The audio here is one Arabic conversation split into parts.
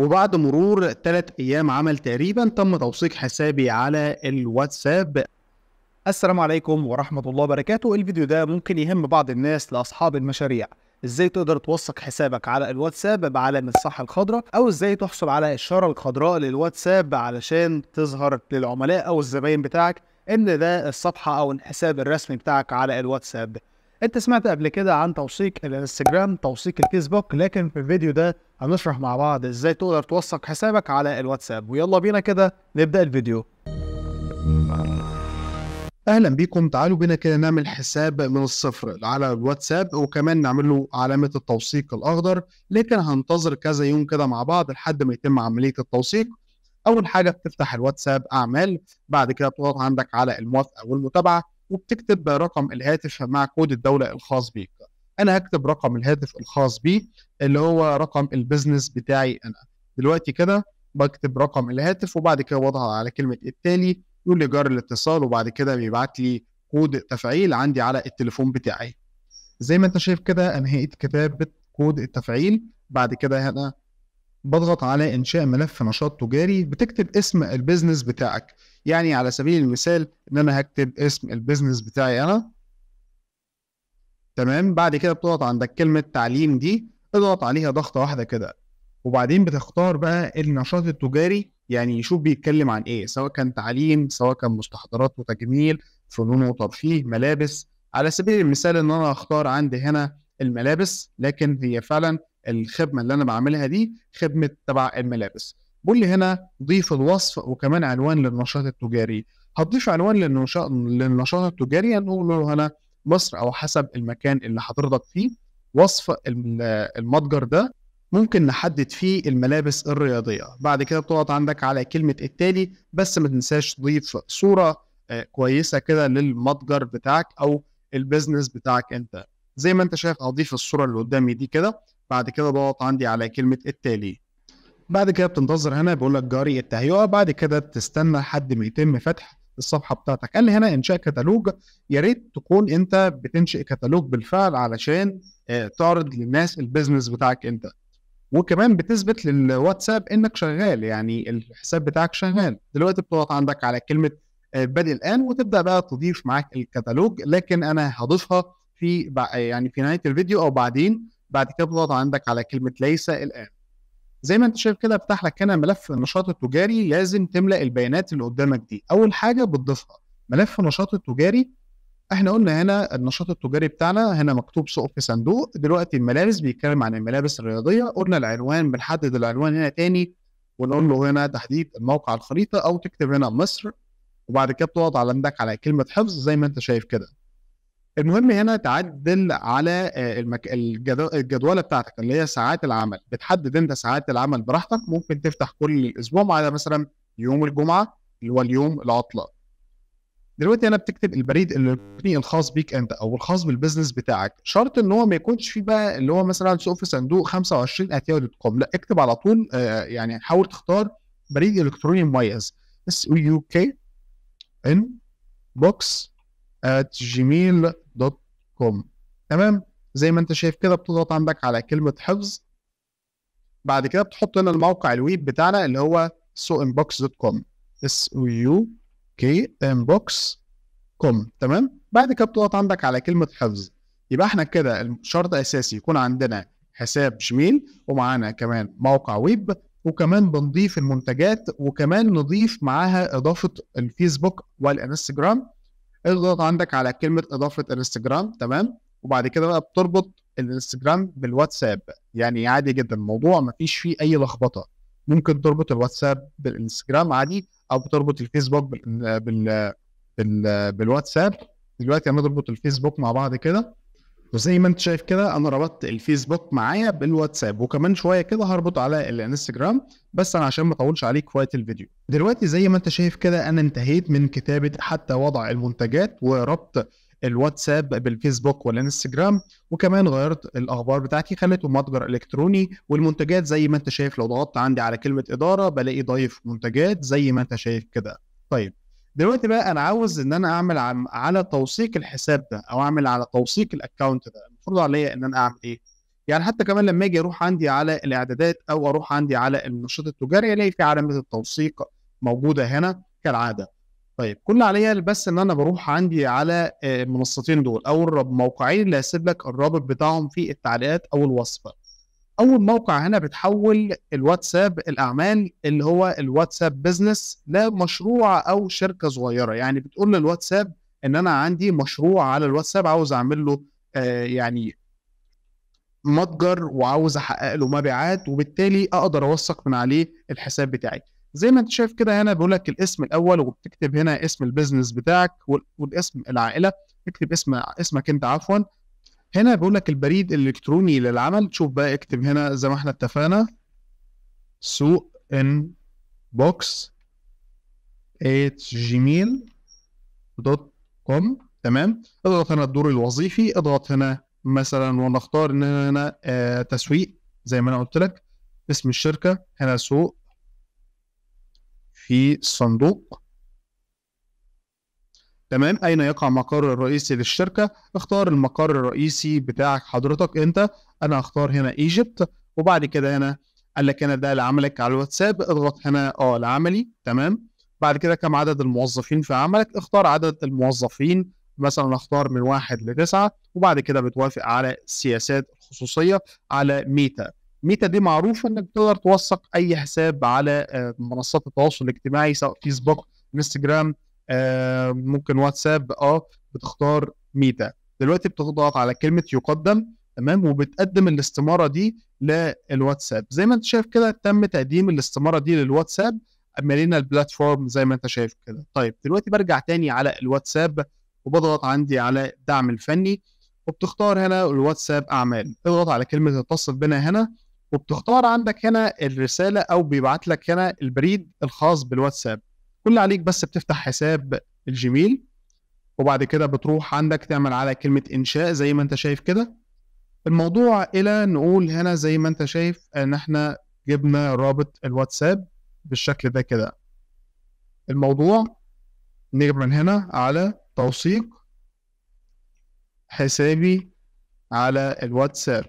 وبعد مرور ثلاث أيام عمل تقريبا تم توثيق حسابي على الواتساب السلام عليكم ورحمة الله وبركاته الفيديو ده ممكن يهم بعض الناس لأصحاب المشاريع ازاي تقدر توثق حسابك على الواتساب بعلامة الصحة الخضراء او ازاي تحصل على الاشاره الخضراء للواتساب علشان تظهر للعملاء او الزباين بتاعك ان ده الصفحه او الحساب الرسمي بتاعك على الواتساب انت سمعت قبل كده عن توثيق الانستجرام توثيق الفيسبوك لكن في الفيديو ده هنشرح مع بعض ازاي تقدر توثق حسابك على الواتساب ويلا بينا كده نبدا الفيديو اهلا بيكم تعالوا بينا كده نعمل حساب من الصفر على الواتساب وكمان نعمل له علامه التوثيق الاخضر لكن هننتظر كذا يوم كده مع بعض لحد ما يتم عمليه التوثيق اول حاجه بتفتح الواتساب اعمال بعد كده بتضغط عندك على الموافقه والمتابعه وبتكتب رقم الهاتف مع كود الدوله الخاص بيك انا هكتب رقم الهاتف الخاص بي اللي هو رقم البيزنس بتاعي انا دلوقتي كده بكتب رقم الهاتف وبعد كده وضعه على كلمه التالي يقول لي جار الاتصال وبعد كده بيبعت لي كود تفعيل عندي على التليفون بتاعي زي ما انت شايف كده انهيت كتابه كود التفعيل بعد كده هنا بضغط على إنشاء ملف نشاط تجاري بتكتب اسم البيزنس بتاعك يعني على سبيل المثال إن أنا هكتب اسم البيزنس بتاعي أنا تمام بعد كده بتضغط عندك كلمة تعليم دي اضغط عليها ضغطة واحدة كده وبعدين بتختار بقى النشاط التجاري يعني يشوف بيتكلم عن ايه سواء كان تعليم سواء كان مستحضرات وتجميل فنون وترفيه ملابس على سبيل المثال ان انا اختار عندي هنا الملابس لكن هي فعلا الخدمه اللي انا بعملها دي خدمه تبع الملابس بقول لي هنا ضيف الوصف وكمان عنوان للنشاط التجاري هتضيف عنوان للنشاط للنشاط التجاري هنقول يعني له هنا مصر او حسب المكان اللي حضرتك فيه وصف المتجر ده ممكن نحدد فيه الملابس الرياضيه بعد كده بتقعد عندك على كلمه التالي بس ما تنساش تضيف صوره آه، كويسه كده للمتجر بتاعك او البيزنس بتاعك انت زي ما انت شايف هضيف الصوره اللي قدامي دي كده بعد كده ضغط عندي على كلمه التالي بعد كده بتنتظر هنا بيقول لك جاري التهيئه بعد كده بتستنى لحد ما يتم فتح الصفحه بتاعتك قال لي هنا انشاء كتالوج يا ريت تكون انت بتنشئ كتالوج بالفعل علشان آه، تعرض للناس البيزنس بتاعك انت وكمان بتثبت للواتساب انك شغال يعني الحساب بتاعك شغال دلوقتي بتضغط عندك على كلمه آه، بادئ الان وتبدا بقى تضيف معاك الكتالوج لكن انا هضيفها في يعني في نهايه الفيديو او بعدين بعد كده بتضغط عندك على كلمه ليس الان زي ما انت شايف كده فتح لك هنا ملف النشاط التجاري لازم تملا البيانات اللي قدامك دي اول حاجه بتضيفها ملف النشاط التجاري احنا قلنا هنا النشاط التجاري بتاعنا هنا مكتوب سوق في صندوق دلوقتي الملابس بيتكلم عن الملابس الرياضيه قلنا العنوان بنحدد العنوان هنا تاني ونقول له هنا تحديد الموقع الخريطه او تكتب هنا مصر وبعد كده بتقعد على عندك على كلمه حفظ زي ما انت شايف كده المهم هنا تعدل على آه، المك... الجدوله بتاعتك اللي هي ساعات العمل بتحدد انت ساعات العمل براحتك ممكن تفتح كل الاسبوع عدا مثلا يوم الجمعه اللي هو اليوم العطله دلوقتي انا بتكتب البريد الالكتروني الخاص بيك انت او الخاص بالبزنس بتاعك شرط ان هو ما يكونش فيه بقى اللي هو مثلا في صندوق 25 اتيو دوت كوم لا اكتب على طول آه، يعني حاول تختار بريد الكتروني مميز اس يو كي ان بوكس at gmail دوت كوم تمام زي ما انت شايف كده بتضغط عندك على كلمه حفظ بعد كده بتحط هنا الموقع الويب بتاعنا اللي هو كوم اس o يو كي انبوكس كوم تمام بعد كده بتضغط عندك على كلمه حفظ يبقى احنا كده شرط اساسي يكون عندنا حساب جيميل ومعانا كمان موقع ويب وكمان بنضيف المنتجات وكمان نضيف معاها اضافه الفيسبوك والانستجرام اضغط عندك على كلمه اضافه انستجرام تمام وبعد كده بقى بتربط الانستجرام بالواتساب يعني عادي جدا الموضوع مفيش فيه اي لخبطه ممكن تربط الواتساب بالانستجرام عادي او بتربط الفيسبوك بال... بال... بال... بالواتساب دلوقتي هنربط الفيسبوك مع بعض كده وزي ما انت شايف كده انا ربطت الفيسبوك معايا بالواتساب وكمان شويه كده هربط على الانستجرام بس انا عشان ما اطولش عليك في وقت الفيديو دلوقتي زي ما انت شايف كده انا انتهيت من كتابه حتى وضع المنتجات وربط الواتساب بالفيسبوك والانستجرام وكمان غيرت الاخبار بتاعتي خليته متجر الكتروني والمنتجات زي ما انت شايف لو ضغطت عندي على كلمه اداره بلاقي ضايف منتجات زي ما انت شايف كده طيب دلوقتي بقى انا عاوز ان انا اعمل على توثيق الحساب ده او اعمل على توثيق الاكونت ده المفروض عليا ان انا اعمل ايه يعني حتى كمان لما اجي اروح عندي على الاعدادات او اروح عندي على النشاط التجاري الاقي في علامه التوثيق موجوده هنا كالعاده طيب كل عليا بس ان انا بروح عندي على آه، المنصتين دول او الموقعين اللي هسيب لك الرابط بتاعهم في التعليقات او الوصف اول موقع هنا بتحول الواتساب الاعمال اللي هو الواتساب بزنس لمشروع او شركه صغيره يعني بتقول للواتساب ان انا عندي مشروع على الواتساب عاوز اعمل له آه يعني متجر وعاوز احقق له مبيعات وبالتالي اقدر اوثق من عليه الحساب بتاعي زي ما انت شايف كده هنا بيقول لك الاسم الاول وبتكتب هنا اسم البيزنس بتاعك والاسم العائله اكتب اسم اسمك انت عفوا هنا بيقول لك البريد الالكتروني للعمل شوف بقى اكتب هنا زي ما احنا اتفقنا سوق ان بوكس جيميل دوت كوم تمام اضغط هنا الدور الوظيفي اضغط هنا مثلا ونختار ان هنا آه تسويق زي ما انا قلت لك اسم الشركه هنا سوق في صندوق تمام اين يقع المقر الرئيسي للشركه اختار المقر الرئيسي بتاعك حضرتك انت انا اختار هنا ايجيبت وبعد كده هنا قال لك هنا ده لعملك على الواتساب اضغط هنا اه لعملي تمام بعد كده كم عدد الموظفين في عملك اختار عدد الموظفين مثلا اختار من واحد لتسعة وبعد كده بتوافق على سياسات الخصوصية على ميتا ميتا دي معروفة انك تقدر توثق اي حساب على آه منصات التواصل الاجتماعي سواء فيسبوك انستجرام آه، ممكن واتساب اه بتختار ميتا دلوقتي بتضغط على كلمه يقدم تمام وبتقدم الاستماره دي للواتساب زي ما انت شايف كده تم تقديم الاستماره دي للواتساب مالينا البلاتفورم زي ما انت شايف كده طيب دلوقتي برجع تاني على الواتساب وبضغط عندي على الدعم الفني وبتختار هنا الواتساب اعمال اضغط على كلمه اتصل بنا هنا وبتختار عندك هنا الرساله او بيبعت لك هنا البريد الخاص بالواتساب كل عليك بس بتفتح حساب الجيميل وبعد كده بتروح عندك تعمل على كلمة إنشاء زي ما أنت شايف كده الموضوع إلى نقول هنا زي ما أنت شايف إن إحنا جبنا رابط الواتساب بالشكل ده كده الموضوع نيجي من هنا على توثيق حسابي على الواتساب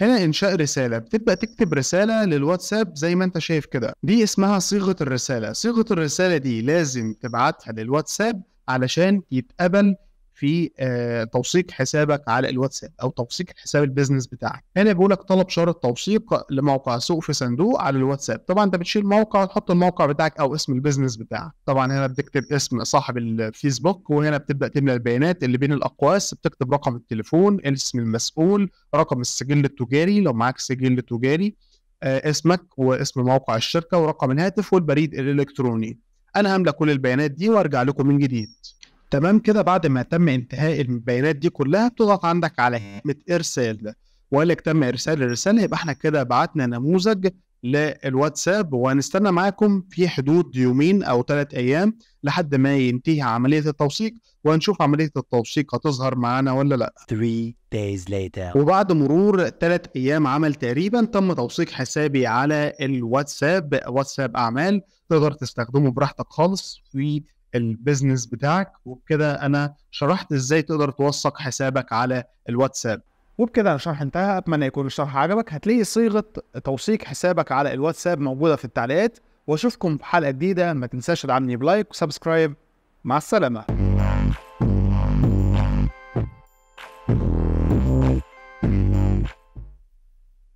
هنا انشاء رساله بتبدا تكتب رساله للواتساب زي ما انت شايف كده دي اسمها صيغه الرساله صيغه الرساله دي لازم تبعتها للواتساب علشان يتقبل في آه، توثيق حسابك على الواتساب او توثيق حساب البيزنس بتاعك هنا بيقول لك طلب شرط توثيق لموقع سوق في صندوق على الواتساب طبعا انت بتشيل موقع وتحط الموقع بتاعك او اسم البيزنس بتاعك طبعا هنا بتكتب اسم صاحب الفيسبوك وهنا بتبدا تملى البيانات اللي بين الاقواس بتكتب رقم التليفون اسم المسؤول رقم السجل التجاري لو معاك سجل تجاري آه، اسمك واسم موقع الشركه ورقم الهاتف والبريد الالكتروني انا هملى كل البيانات دي وارجع لكم من جديد تمام كده بعد ما تم انتهاء البيانات دي كلها بتضغط عندك على كلمة إرسال وقال لك تم إرسال الرسالة يبقى إحنا كده بعتنا نموذج للواتساب وهنستنى معاكم في حدود يومين أو ثلاث أيام لحد ما ينتهي عملية التوثيق وهنشوف عملية التوثيق هتظهر معانا ولا لا 3 days later وبعد مرور ثلاث أيام عمل تقريبا تم توثيق حسابي على الواتساب واتساب أعمال تقدر تستخدمه براحتك خالص في البيزنس بتاعك وبكده انا شرحت ازاي تقدر توثق حسابك على الواتساب وبكده الشرح انتهى اتمنى يكون الشرح عجبك هتلاقي صيغه توثيق حسابك على الواتساب موجوده في التعليقات واشوفكم في حلقه جديده ما تنساش تدعمني بلايك وسبسكرايب مع السلامه